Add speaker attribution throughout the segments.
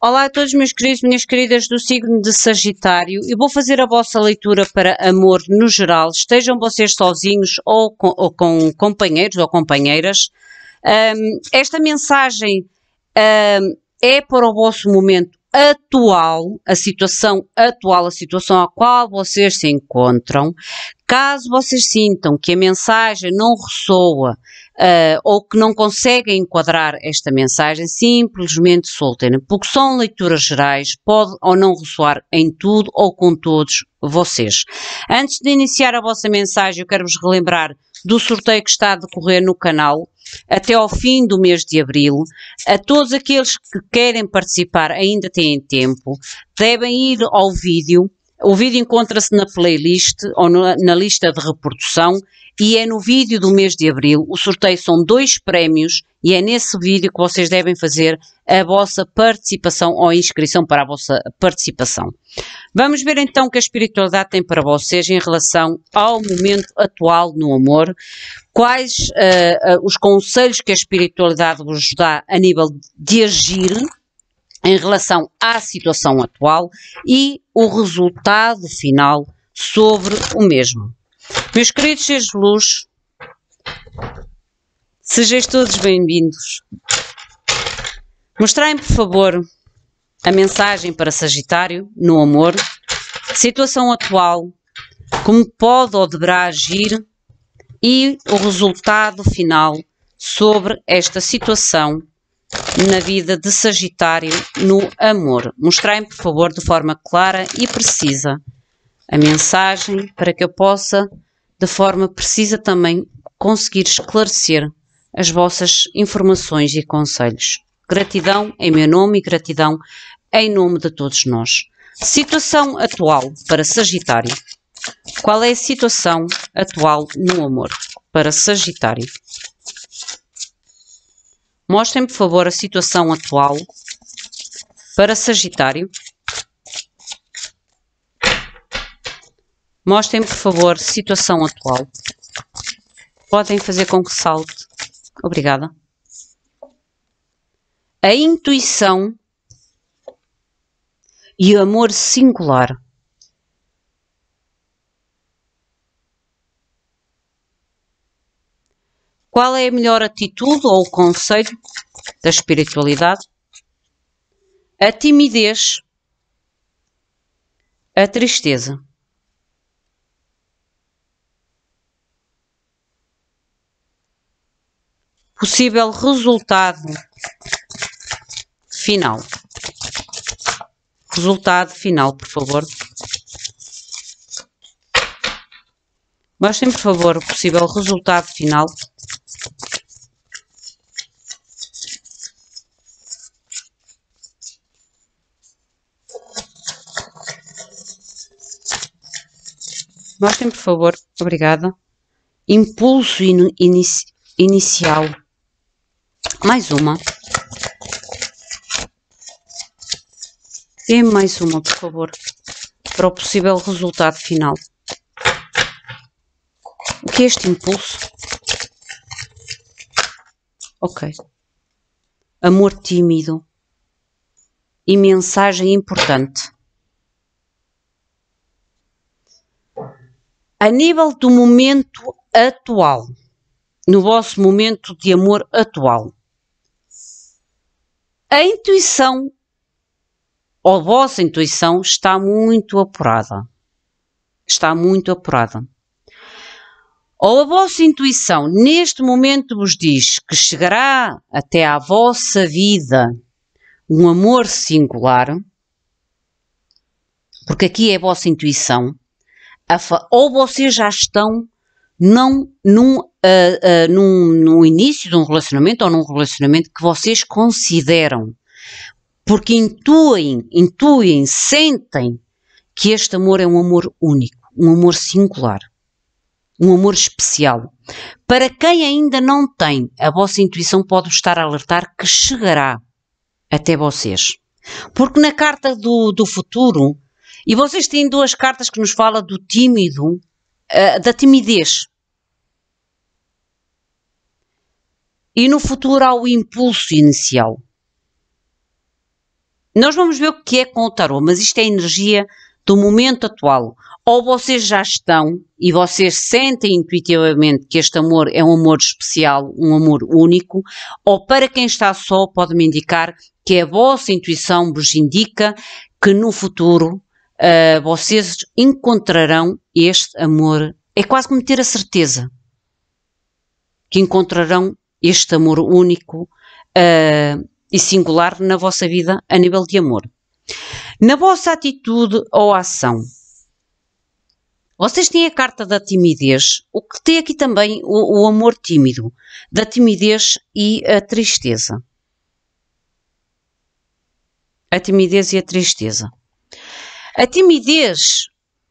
Speaker 1: Olá a todos, meus queridos, minhas queridas do signo de Sagitário. Eu vou fazer a vossa leitura para amor no geral. Estejam vocês sozinhos ou com, ou com companheiros ou companheiras. Um, esta mensagem um, é para o vosso momento atual, a situação atual, a situação à qual vocês se encontram. Caso vocês sintam que a mensagem não ressoa, uh, ou que não conseguem enquadrar esta mensagem, simplesmente soltem porque são leituras gerais, pode ou não ressoar em tudo ou com todos vocês. Antes de iniciar a vossa mensagem, eu quero-vos relembrar do sorteio que está a decorrer no canal até ao fim do mês de abril. A todos aqueles que querem participar ainda têm tempo, devem ir ao vídeo o vídeo encontra-se na playlist ou na lista de reprodução e é no vídeo do mês de abril. O sorteio são dois prémios e é nesse vídeo que vocês devem fazer a vossa participação ou a inscrição para a vossa participação. Vamos ver então o que a espiritualidade tem para vocês em relação ao momento atual no amor, quais uh, uh, os conselhos que a espiritualidade vos dá a nível de agir em relação à situação atual e o resultado final sobre o mesmo. Meus queridos seres de luz, sejais todos bem-vindos. Mostrem, por favor, a mensagem para Sagitário no amor, situação atual, como pode ou deverá agir e o resultado final sobre esta situação na vida de Sagitário no amor. Mostrem, por favor, de forma clara e precisa a mensagem para que eu possa, de forma precisa também, conseguir esclarecer as vossas informações e conselhos. Gratidão em meu nome e gratidão em nome de todos nós. Situação atual para Sagitário. Qual é a situação atual no amor para Sagitário? Mostrem, por favor, a situação atual para Sagitário. Mostrem, por favor, situação atual. Podem fazer com que salte. Obrigada. A intuição e o amor singular. Qual é a melhor atitude ou o conselho da espiritualidade? A timidez, a tristeza. Possível resultado final. Resultado final, por favor. Mostrem, por favor, o possível resultado final. Baixem, por favor. Obrigada. Impulso in inici inicial. Mais uma. Dê mais uma, por favor, para o possível resultado final. O que é este impulso? Ok. Amor tímido e mensagem importante. a nível do momento atual, no vosso momento de amor atual, a intuição ou a vossa intuição está muito apurada. Está muito apurada. Ou a vossa intuição neste momento vos diz que chegará até à vossa vida um amor singular, porque aqui é a vossa intuição, ou vocês já estão não num, uh, uh, num, num início de um relacionamento ou num relacionamento que vocês consideram, porque intuem, intuem, sentem que este amor é um amor único, um amor singular, um amor especial. Para quem ainda não tem, a vossa intuição pode estar a alertar que chegará até vocês. Porque na carta do, do futuro, e vocês têm duas cartas que nos fala do tímido, uh, da timidez. E no futuro há o impulso inicial. Nós vamos ver o que é com o tarô, mas isto é a energia do momento atual. Ou vocês já estão e vocês sentem intuitivamente que este amor é um amor especial, um amor único, ou para quem está só pode-me indicar que a vossa intuição vos indica que no futuro uh, vocês encontrarão este amor. É quase como ter a certeza que encontrarão este amor único uh, e singular na vossa vida a nível de amor. Na vossa atitude ou ação, vocês têm a carta da timidez, o que tem aqui também o, o, amor tímido, da timidez e a tristeza. A timidez e a tristeza. A timidez,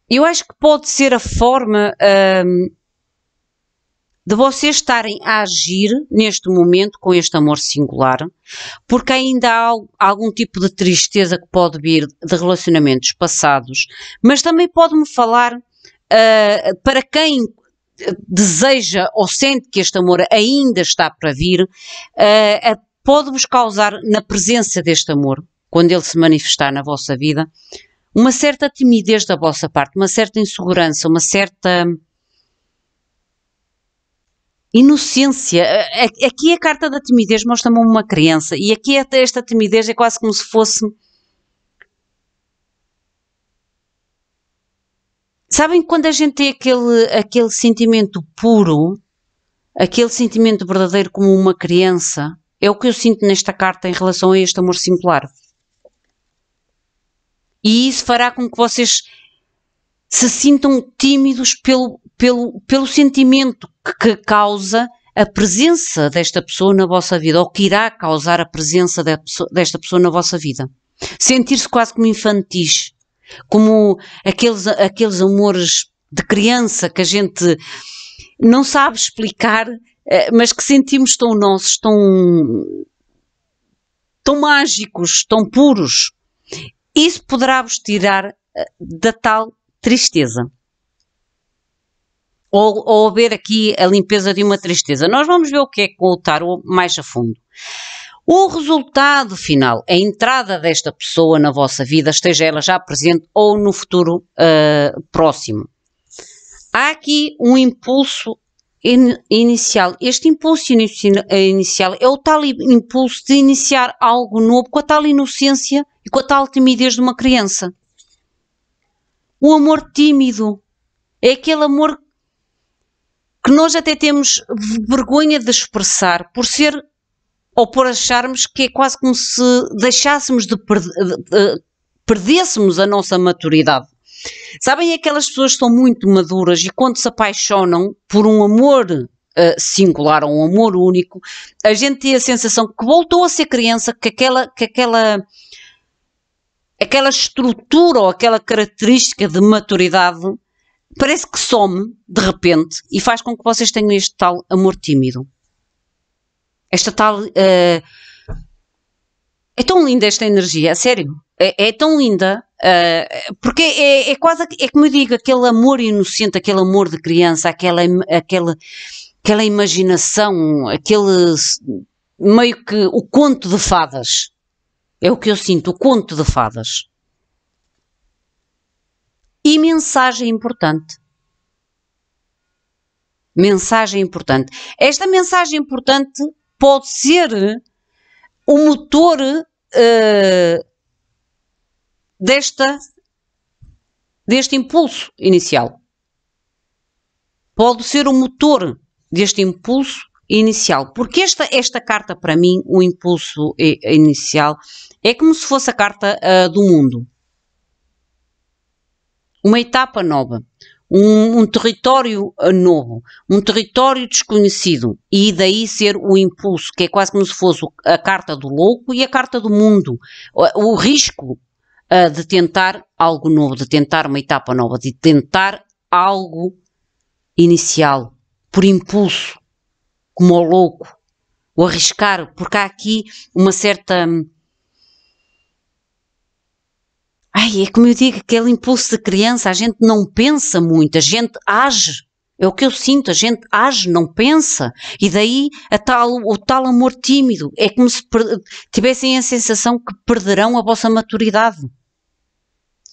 Speaker 1: eu acho que pode ser a forma um, de vocês estarem a agir neste momento com este amor singular, porque ainda há algum tipo de tristeza que pode vir de relacionamentos passados, mas também pode-me falar uh, para quem deseja ou sente que este amor ainda está para vir, uh, pode-vos causar na presença deste amor, quando ele se manifestar na vossa vida, uma certa timidez da vossa parte, uma certa insegurança, uma certa inocência. Aqui a carta da timidez mostra-me uma criança, e aqui esta timidez é quase como se fosse. Sabem quando a gente tem aquele, aquele sentimento puro, aquele sentimento verdadeiro como uma criança? É o que eu sinto nesta carta em relação a este amor simplar. E isso fará com que vocês se sintam tímidos pelo, pelo, pelo sentimento que, que causa a presença desta pessoa na vossa vida, ou que irá causar a presença desta pessoa na vossa vida. Sentir-se quase como infantis, como aqueles, aqueles amores de criança que a gente não sabe explicar, eh, mas que sentimos tão nossos, tão, tão mágicos, tão puros. Isso poderá vos tirar eh, da tal tristeza. Ou, ou haver aqui a limpeza de uma tristeza. Nós vamos ver o que é com o tarot mais a fundo. O resultado final, a entrada desta pessoa na vossa vida, esteja ela já presente ou no futuro uh, próximo. Há aqui um impulso in, inicial. Este impulso inicial é o tal impulso de iniciar algo novo com a tal inocência e com a tal timidez de uma criança. O amor tímido é aquele amor que nós até temos vergonha de expressar por ser ou por acharmos que é quase como se deixássemos de, per de, de, de perdêssemos a nossa maturidade. Sabem aquelas pessoas que são muito maduras e quando se apaixonam por um amor uh, singular ou um amor único, a gente tem a sensação que voltou a ser criança, que aquela, que aquela, aquela estrutura ou aquela característica de maturidade parece que some de repente e faz com que vocês tenham este tal amor tímido. Esta tal. Uh, é tão linda esta energia, é sério é, é tão linda, uh, porque é, é, quase, é como eu digo, aquele amor inocente, aquele amor de criança, aquela, aquela, aquela imaginação, aquele meio que o conto de fadas. É o que eu sinto, o conto de fadas. E mensagem importante. Mensagem importante. Esta mensagem importante pode ser o motor uh, desta, deste impulso inicial. Pode ser o motor deste impulso inicial. Porque esta, esta carta, para mim, o impulso inicial, é como se fosse a carta uh, do mundo. Uma etapa nova, um, um território ah, novo, um território desconhecido, e daí ser o impulso, que é quase como se fosse a carta do louco e a carta do mundo, o, o risco uh, de tentar algo novo, de tentar uma etapa nova, de tentar algo inicial, por impulso, como ao louco, o arriscar, porque há aqui uma certa. Hum, ai, é como eu digo, aquele impulso de criança, a gente não pensa muito, a gente age é o que eu sinto, a gente age, não pensa, e daí tal, o tal amor tímido. É como se tivessem a sensação que perderão a vossa maturidade,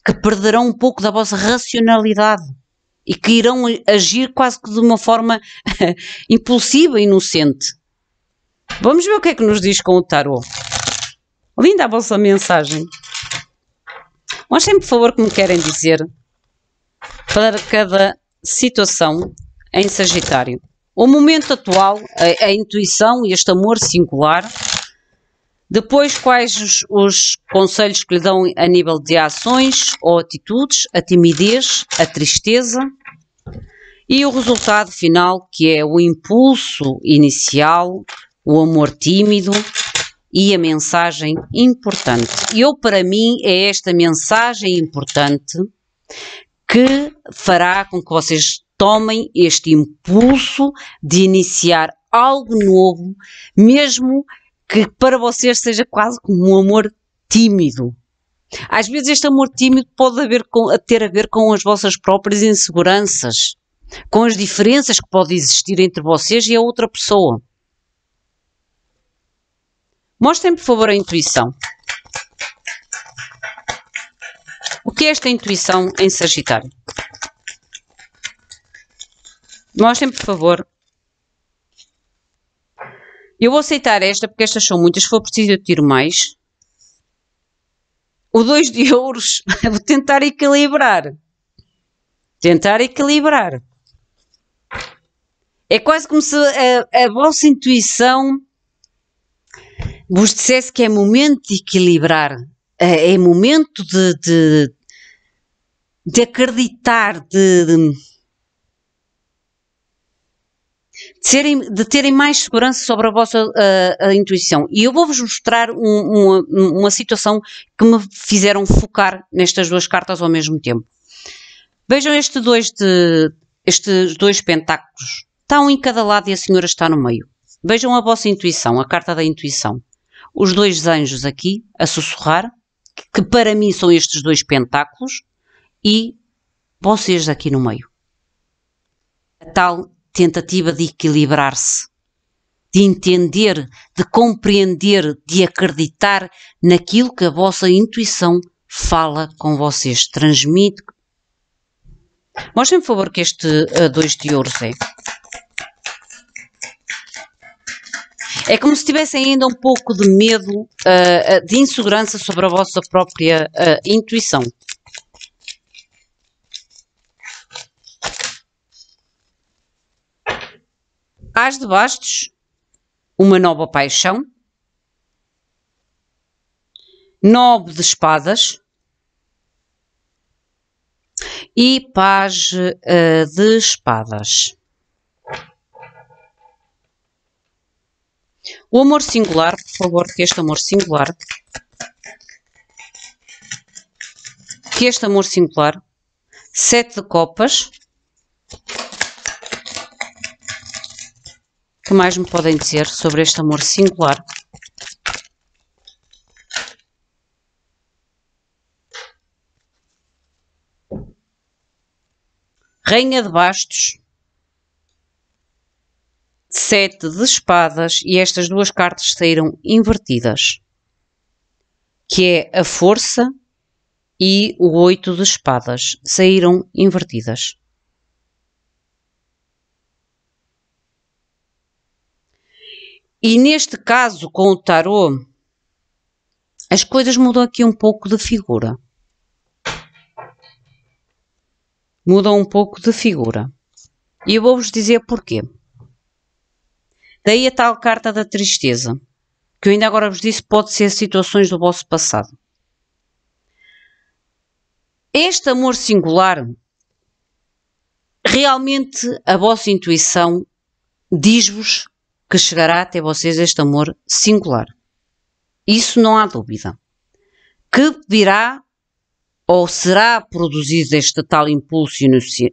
Speaker 1: que perderão um pouco da vossa racionalidade e que irão agir quase que de uma forma impulsiva, inocente. Vamos ver o que é que nos diz com o tarot. Linda a vossa mensagem. Mostrem, por favor, o que me querem dizer para cada situação em Sagitário. O momento atual, a, a intuição e este amor singular. Depois, quais os, os conselhos que lhe dão a nível de ações ou atitudes, a timidez, a tristeza. E o resultado final, que é o impulso inicial, o amor tímido e a mensagem importante. E eu, para mim, é esta mensagem importante que fará com que vocês tomem este impulso de iniciar algo novo, mesmo que para vocês seja quase como um amor tímido. Às vezes este amor tímido pode haver com, ter a ver com as vossas próprias inseguranças, com as diferenças que podem existir entre vocês e a outra pessoa. Mostrem, por favor, a intuição. O que é esta intuição em Sagitário? Mostrem, por favor. Eu vou aceitar esta porque estas são muitas. Se for preciso, eu tiro mais. O 2 de ouros. vou tentar equilibrar. Tentar equilibrar. É quase como se a, a vossa intuição vos dissesse que é momento de equilibrar, é, é momento de, de, de acreditar, de, de, de, serem, de terem mais segurança sobre a vossa a, a intuição. E eu vou-vos mostrar um, uma, uma situação que me fizeram focar nestas duas cartas ao mesmo tempo. Vejam este dois de, estes dois pentáculos. Está um em cada lado e a senhora está no meio. Vejam a vossa intuição, a carta da intuição. Os dois anjos aqui a sussurrar, que para mim são estes dois pentáculos, e vocês aqui no meio. A tal tentativa de equilibrar-se, de entender, de compreender, de acreditar naquilo que a vossa intuição fala com vocês, transmite. Mostrem, por favor, que este uh, dois de ouros é. É como se tivessem ainda um pouco de medo, uh, de insegurança sobre a vossa própria uh, intuição. As de Bastos, uma nova paixão. Nove de espadas. E paz uh, de espadas. O amor singular, por favor, que este amor singular, que este amor singular, sete de copas, que mais me podem dizer sobre este amor singular? Rainha de Bastos, Sete de Espadas e estas duas cartas saíram invertidas, que é a Força e o Oito de Espadas, saíram invertidas. E neste caso, com o tarô, as coisas mudam aqui um pouco de figura. Mudam um pouco de figura. E eu vou-vos dizer porquê. Daí a tal carta da tristeza, que eu ainda agora vos disse pode ser situações do vosso passado. Este amor singular, realmente a vossa intuição diz-vos que chegará até vocês este amor singular. Isso não há dúvida. Que virá ou será produzido este tal impulso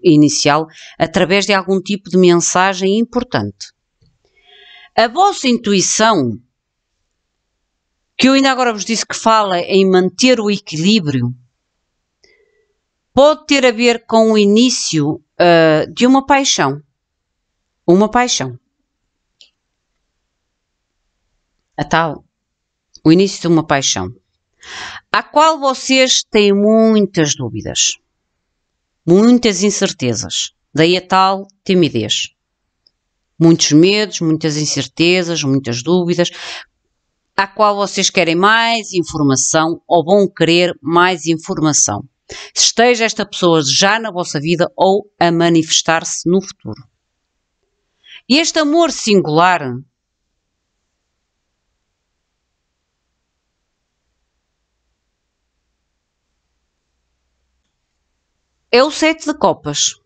Speaker 1: inicial através de algum tipo de mensagem importante. A vossa intuição, que eu ainda agora vos disse que fala em manter o equilíbrio, pode ter a ver com o início uh, de uma paixão. Uma paixão. a tal, o início de uma paixão, a qual vocês têm muitas dúvidas, muitas incertezas, daí a tal timidez. Muitos medos, muitas incertezas, muitas dúvidas, a qual vocês querem mais informação ou vão querer mais informação. Esteja esta pessoa já na vossa vida ou a manifestar-se no futuro. E este amor singular É o sete de copas.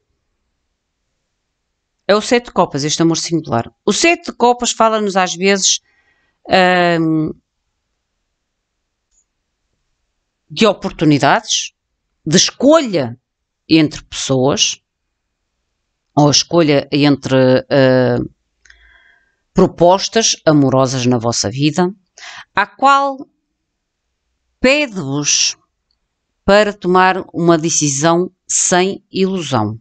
Speaker 1: É o sete de copas, este amor singular. O sete de copas fala-nos às vezes hum, de oportunidades, de escolha entre pessoas, ou escolha entre hum, propostas amorosas na vossa vida, a qual pede-vos para tomar uma decisão sem ilusão,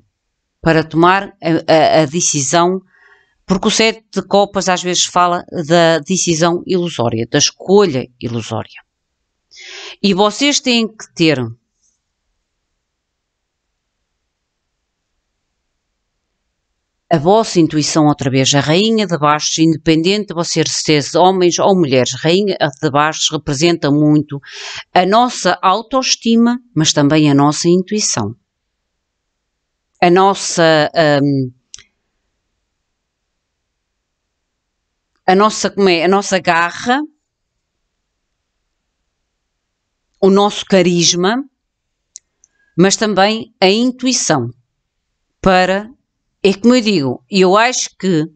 Speaker 1: para tomar a, a, a decisão, porque o sete de copas às vezes fala da decisão ilusória, da escolha ilusória. E vocês têm que ter a vossa intuição outra vez, a rainha de baixo, independente de vocês seres homens ou mulheres, rainha de baixo representa muito a nossa autoestima, mas também a nossa intuição a nossa. Um, a nossa, como é, a nossa garra, o nosso carisma, mas também a intuição para, é como eu digo, eu acho que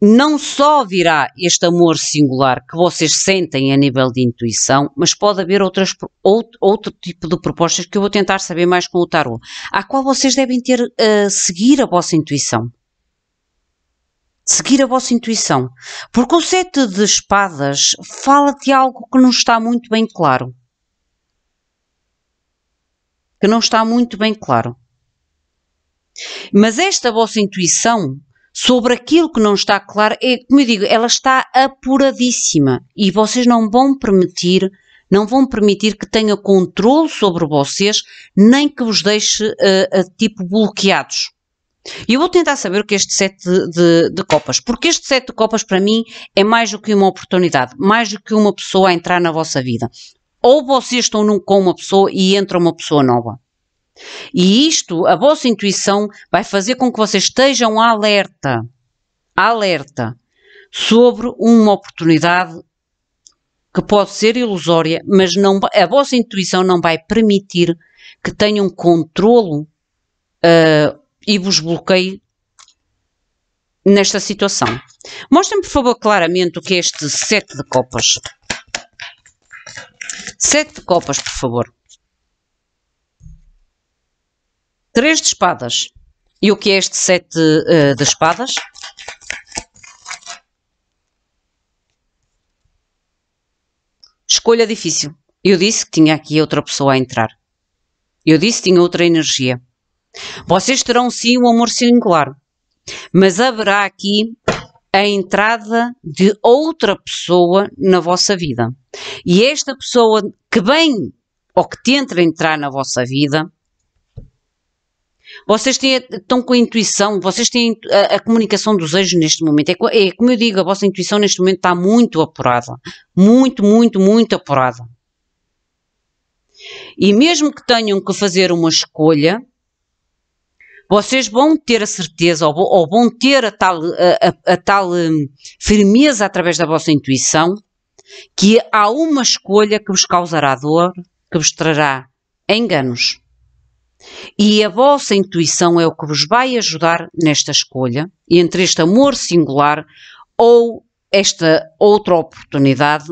Speaker 1: não só virá este amor singular que vocês sentem a nível de intuição, mas pode haver outras, outro, outro tipo de propostas que eu vou tentar saber mais com o tarot, à qual vocês devem ter a uh, eh, seguir a vossa intuição. Seguir a vossa intuição. Porque o sete de espadas fala te algo que não está muito bem claro. Que não está muito bem claro. Mas esta vossa intuição sobre aquilo que não está claro, é, como eu digo, ela está apuradíssima e vocês não vão permitir, não vão permitir que tenha controle sobre vocês, nem que vos deixe uh, tipo bloqueados. E eu vou tentar saber o que é este set de, de, de, copas, porque este set de copas para mim é mais do que uma oportunidade, mais do que uma pessoa a entrar na vossa vida. Ou vocês estão num, com uma pessoa e entra uma pessoa nova e isto, a vossa intuição, vai fazer com que vocês estejam alerta, alerta sobre uma oportunidade que pode ser ilusória, mas não, a vossa intuição não vai permitir que tenham controlo uh, e vos bloqueie nesta situação. Mostrem, por favor, claramente o que é este sete de copas. Sete de copas, por favor. 3 de espadas. E o que é este 7 de, eh, de espadas? Escolha difícil. Eu disse que tinha aqui outra pessoa a entrar. Eu disse que tinha outra energia. Vocês terão sim um amor singular, mas haverá aqui a entrada de outra pessoa na vossa vida. E esta pessoa que vem ou que tenta entrar na vossa vida vocês têm, estão com a intuição, vocês têm a, a comunicação dos anjos neste momento. É, é, como eu digo, a vossa intuição neste momento está muito apurada. Muito, muito, muito apurada. E mesmo que tenham que fazer uma escolha, vocês vão ter a certeza, ou, vão ter a tal, a, a, a tal hum, firmeza através da vossa intuição, que há uma escolha que vos causará dor, que vos trará enganos. E a vossa intuição é o que vos vai ajudar nesta escolha entre este amor singular ou esta outra oportunidade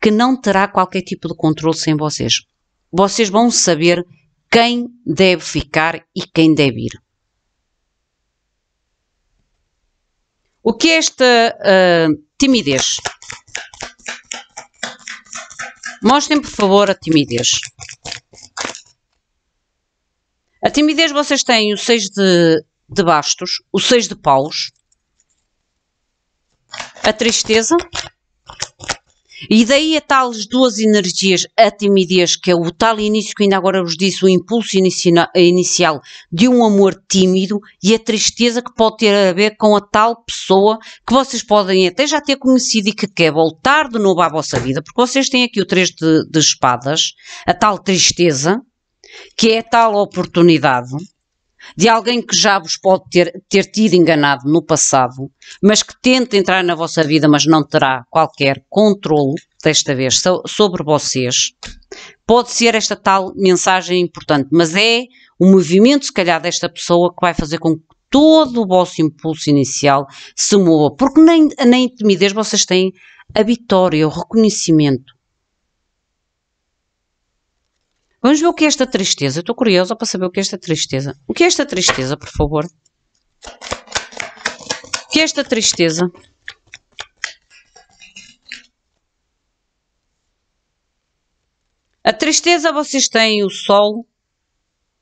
Speaker 1: que não terá qualquer tipo de controle sem vocês. Vocês vão saber quem deve ficar e quem deve ir. O que é esta uh, timidez? Mostrem, por favor, a timidez. A timidez vocês têm o 6 de, de bastos, o 6 de paus, a tristeza, e daí a tais duas energias, a timidez, que é o tal início que ainda agora vos disse, o impulso inicia, inicial de um amor tímido e a tristeza que pode ter a ver com a tal pessoa que vocês podem até já ter conhecido e que quer voltar de novo à vossa vida, porque vocês têm aqui o 3 de, de espadas, a tal tristeza, que é tal oportunidade de alguém que já vos pode ter, ter tido enganado no passado, mas que tenta entrar na vossa vida, mas não terá qualquer controle, desta vez, so, sobre vocês. Pode ser esta tal mensagem importante, mas é o movimento, se calhar, desta pessoa que vai fazer com que todo o vosso impulso inicial se mova, porque nem, nem timidez vocês têm a vitória, o reconhecimento Vamos ver o que é esta tristeza. Estou curiosa para saber o que é esta tristeza. O que é esta tristeza, por favor? O que é esta tristeza? A tristeza vocês têm o sol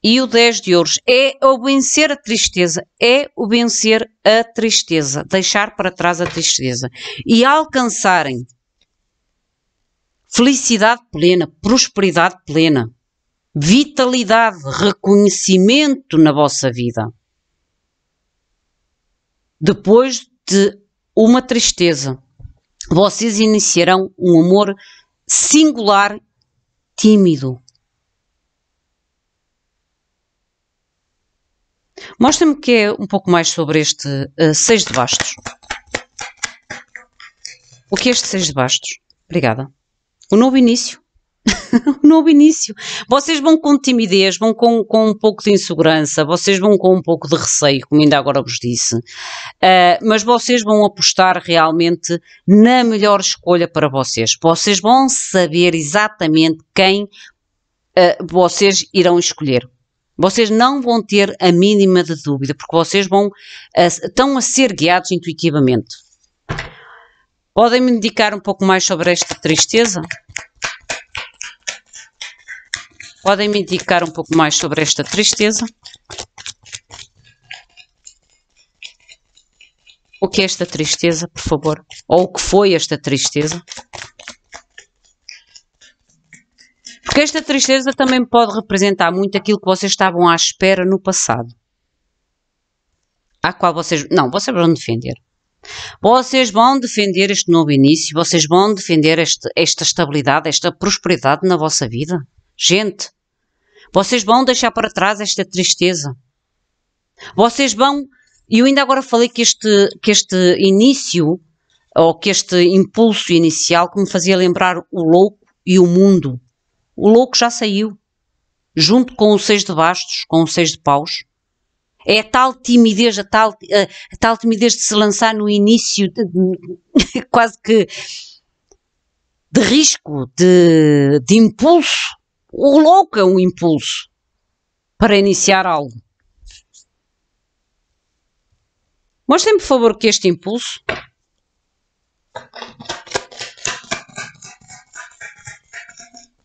Speaker 1: e o 10 de ouros. É o vencer a tristeza. É o vencer a tristeza. Deixar para trás a tristeza. E alcançarem felicidade plena, prosperidade plena vitalidade, reconhecimento na vossa vida. Depois de uma tristeza, vocês iniciarão um amor singular, tímido. Mostra-me que é um pouco mais sobre este uh, seis de bastos. O que é este seis de bastos? Obrigada. O novo início um novo início. Vocês vão com timidez, vão com, com um pouco de insegurança, vocês vão com um pouco de receio, como ainda agora vos disse, uh, mas vocês vão apostar realmente na melhor escolha para vocês. Vocês vão saber exatamente quem uh, vocês irão escolher. Vocês não vão ter a mínima de dúvida, porque vocês vão a, ah, estão a ser guiados intuitivamente. Podem me indicar um pouco mais sobre esta tristeza? Podem me indicar um pouco mais sobre esta tristeza? O que é esta tristeza, por favor? Ou o que foi esta tristeza? Porque esta tristeza também pode representar muito aquilo que vocês estavam à espera no passado. a qual vocês. Não, vocês vão defender. Vocês vão defender este novo início, vocês vão defender este, esta estabilidade, esta prosperidade na vossa vida. Gente, vocês vão deixar para trás esta tristeza. Vocês vão. E eu ainda agora falei que este, que este início, ou que este impulso inicial, que me fazia lembrar o louco e o mundo. O louco já saiu, junto com o seis de bastos, com o seis de paus. É a tal timidez, a tal, a tal timidez de se lançar no início, de, quase que de risco, de, de impulso, o louco é um impulso para iniciar algo. Mostrem, por favor, que este impulso.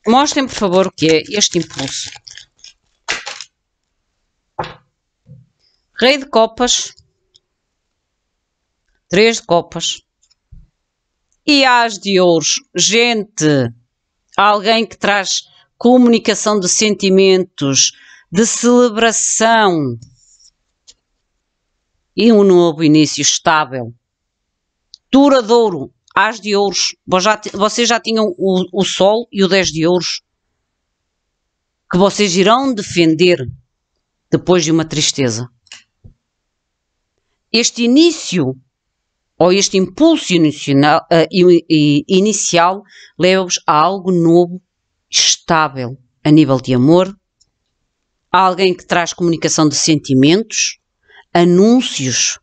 Speaker 1: Mostrem, por favor, o que é este impulso. Rei de copas. Três de copas. E as de ouros. Gente, alguém que traz comunicação de sentimentos, de celebração e um novo início estável, duradouro, às de ouros. Vocês já tinham o, o sol e o 10 de ouros, que vocês irão defender depois de uma tristeza. Este início ou este impulso inicial, uh, eh, inicial leva-vos a algo novo estável a nível de amor, alguém que traz comunicação de sentimentos, anúncios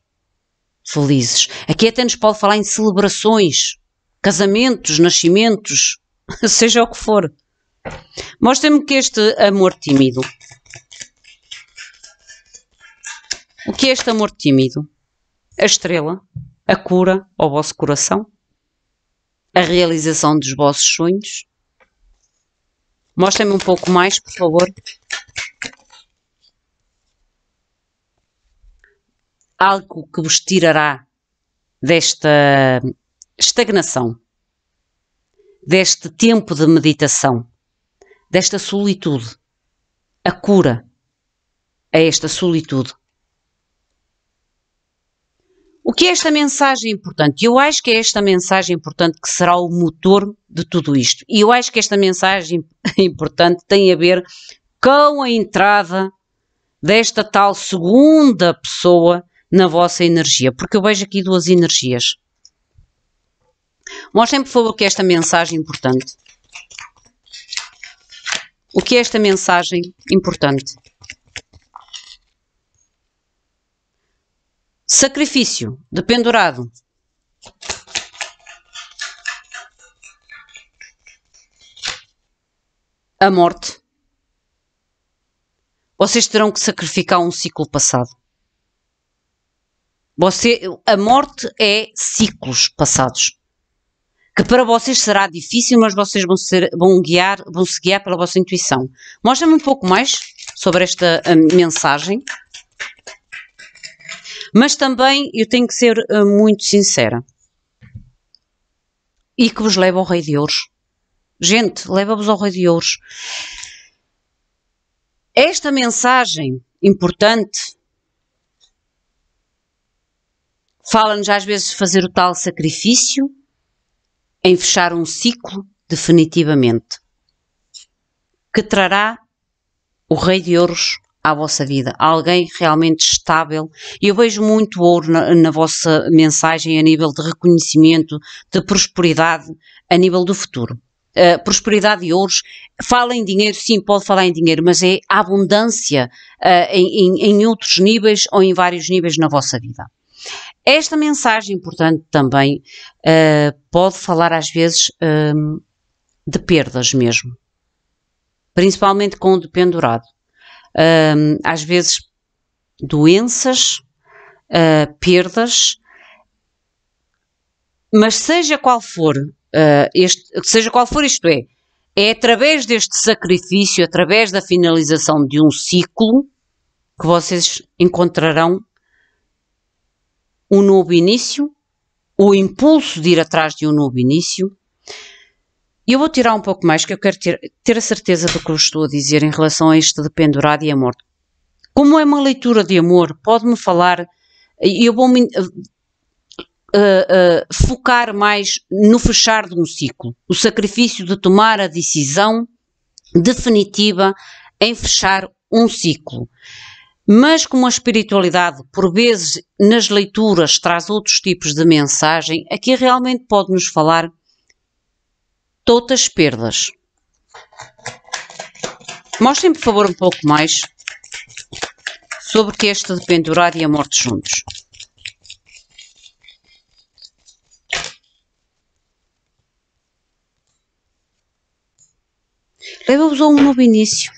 Speaker 1: felizes. Aqui até nos pode falar em celebrações, casamentos, nascimentos, seja o que for. Mostra-me que este amor tímido. O que é este amor tímido? A estrela, a cura ao vosso coração, a realização dos vossos sonhos, mostrem me um pouco mais, por favor. Algo que vos tirará desta estagnação, deste tempo de meditação, desta solitude, a cura a esta solitude. O que é esta mensagem importante? Eu acho que é esta mensagem importante que será o motor de tudo isto. E eu acho que esta mensagem importante tem a ver com a entrada desta tal segunda pessoa na vossa energia, porque eu vejo aqui duas energias. Mostrem, por favor, que é esta mensagem importante. O que é esta mensagem importante? Sacrifício de pendurado. A morte. Vocês terão que sacrificar um ciclo passado. Você, a morte é ciclos passados. Que para vocês será difícil, mas vocês vão, ser, vão, guiar, vão se guiar pela vossa intuição. Mostra-me um pouco mais sobre esta hum, mensagem. Mas também eu tenho que ser eh, muito sincera. E que vos leva ao Rei de Ouros. Gente, leva-vos ao Rei de Ouros. Esta mensagem importante fala-nos às vezes de fazer o tal sacrifício em fechar um ciclo definitivamente, que trará o Rei de Ouros à vossa vida, alguém realmente estável. E eu vejo muito ouro na, na, vossa mensagem a nível de reconhecimento, de prosperidade, a nível do futuro. Uh, prosperidade e ouros, fala em dinheiro, sim, pode falar em dinheiro, mas é abundância uh, em, em, em outros níveis ou em vários níveis na vossa vida. Esta mensagem importante também uh, pode falar às vezes uh, de perdas mesmo, principalmente com o dependurado um, às vezes doenças, uh, perdas, mas seja qual for, uh, este, seja qual for isto é, é através deste sacrifício, através da finalização de um ciclo, que vocês encontrarão um novo início, o impulso de ir atrás de um novo início e eu vou tirar um pouco mais, que eu quero ter, ter a certeza do que eu estou a dizer em relação a este de pendurado e amor. Como é uma leitura de amor, pode-me falar, e eu vou me uh, uh, focar mais no fechar de um ciclo, o sacrifício de tomar a decisão definitiva em fechar um ciclo. Mas como a espiritualidade, por vezes, nas leituras traz outros tipos de mensagem, aqui realmente pode nos falar todas perdas. Mostrem, me por favor, um pouco mais sobre que é este de pendurar e a morte juntos. Leva-vos a um novo início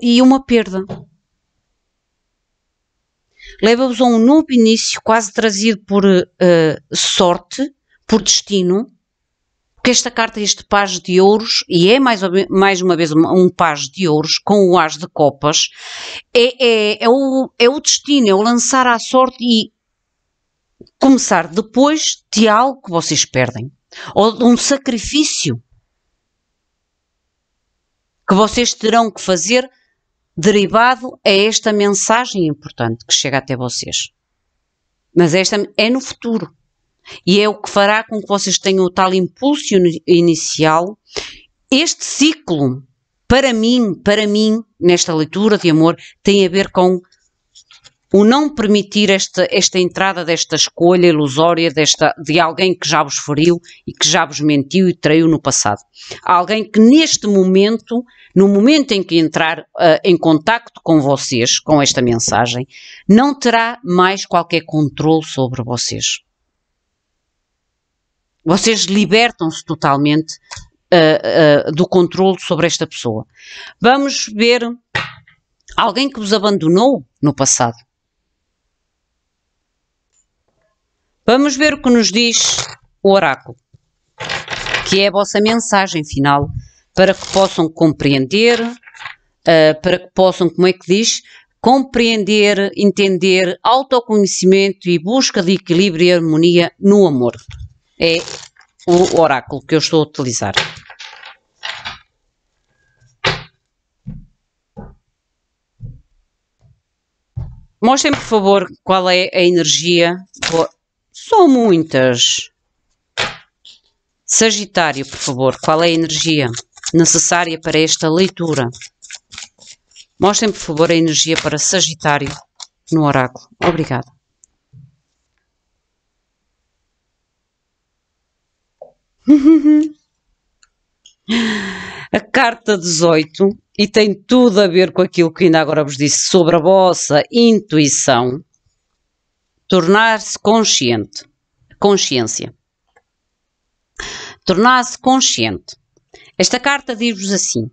Speaker 1: e uma perda. Leva-vos a um novo início, quase trazido por uh, sorte, por destino que esta carta, este paz de ouros, e é mais, mais uma vez um, paz de ouros, com o as de copas, é, é, é, o, é o destino, é o lançar à sorte e começar depois de algo que vocês perdem, ou de um sacrifício que vocês terão que fazer derivado a esta mensagem importante que chega até vocês. Mas esta é no futuro e é o que fará com que vocês tenham o tal impulso inicial. Este ciclo, para mim, para mim, nesta leitura de amor, tem a ver com o não permitir esta, esta entrada desta escolha ilusória desta, de alguém que já vos feriu e que já vos mentiu e traiu no passado. Alguém que neste momento, no momento em que entrar uh, em contacto com vocês, com esta mensagem, não terá mais qualquer controle sobre vocês. Vocês libertam-se totalmente uh, uh, do controle sobre esta pessoa. Vamos ver alguém que vos abandonou no passado. Vamos ver o que nos diz o oráculo, que é a vossa mensagem final para que possam compreender, uh, para que possam, como é que diz, compreender, entender, autoconhecimento e busca de equilíbrio e harmonia no amor é o oráculo que eu estou a utilizar. Mostrem-me, por favor, qual é a energia. São muitas. Sagitário, por favor, qual é a energia necessária para esta leitura? Mostrem, por favor, a energia para Sagitário no oráculo. Obrigada. a carta 18, e tem tudo a ver com aquilo que ainda agora vos disse sobre a vossa intuição, tornar-se consciente, consciência. Tornar-se consciente. Esta carta diz-vos assim: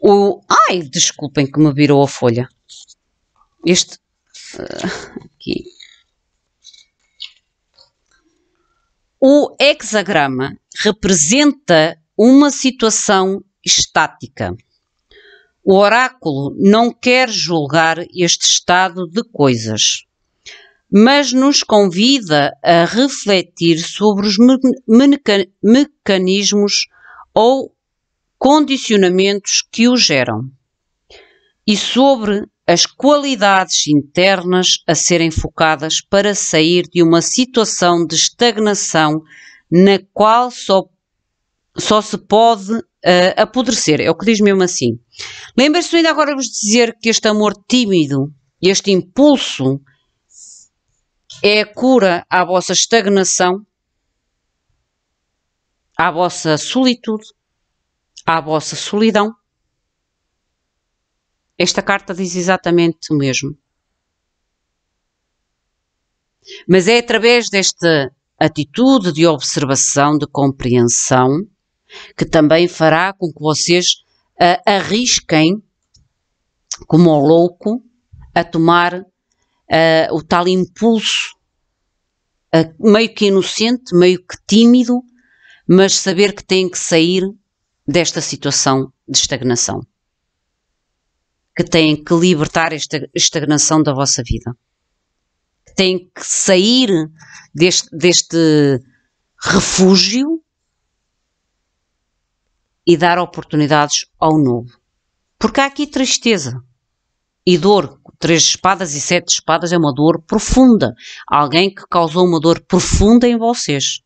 Speaker 1: o. Ai, desculpem que me virou a folha. Este. Uh, aqui. O hexagrama representa uma situação estática. O oráculo não quer julgar este estado de coisas, mas nos convida a refletir sobre os meca mecanismos ou condicionamentos que o geram e sobre as qualidades internas a serem focadas para sair de uma situação de estagnação na qual só, só se pode uh, apodrecer. É o que diz mesmo assim. Lembra-se ainda agora vos dizer que este amor tímido, este impulso, é a cura à vossa estagnação, à vossa solitude, à vossa solidão esta carta diz exatamente o mesmo. Mas é através desta atitude de observação, de compreensão, que também fará com que vocês uh, arrisquem, como ao louco, a tomar uh, o tal impulso, uh, meio que inocente, meio que tímido, mas saber que têm que sair desta situação de estagnação que têm que libertar esta estagnação da vossa vida. têm que sair deste, deste refúgio e dar oportunidades ao novo. Porque há aqui tristeza e dor. Três espadas e sete espadas é uma dor profunda. Alguém que causou uma dor profunda em vocês.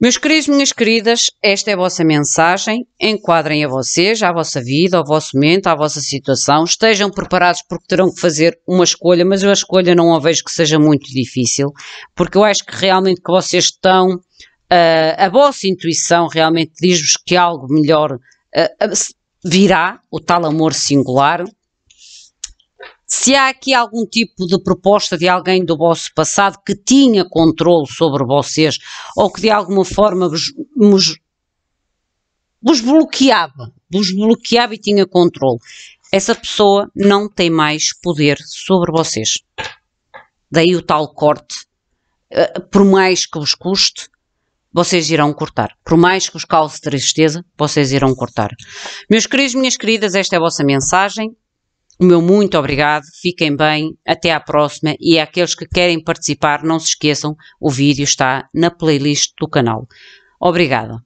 Speaker 1: Meus queridos, minhas queridas, esta é a vossa mensagem. Enquadrem a vocês, à vossa vida, ao vosso momento, à vossa situação. Estejam preparados porque terão que fazer uma escolha, mas eu a escolha não a vejo que seja muito difícil, porque eu acho que realmente que vocês estão. Uh, a vossa intuição realmente diz-vos que algo melhor uh, virá, o tal amor singular. Se há aqui algum tipo de proposta de alguém do vosso passado que tinha controle sobre vocês ou que de alguma forma vos, vos, vos bloqueava, vos bloqueava e tinha controle, essa pessoa não tem mais poder sobre vocês. Daí o tal corte. Eh, por mais que vos custe, vocês irão cortar. Por mais que vos cause tristeza, vocês irão cortar. Meus queridos, minhas queridas, esta é a vossa mensagem. O meu muito obrigado, fiquem bem, até à próxima e aqueles que querem participar, não se esqueçam, o vídeo está na playlist do canal. Obrigada.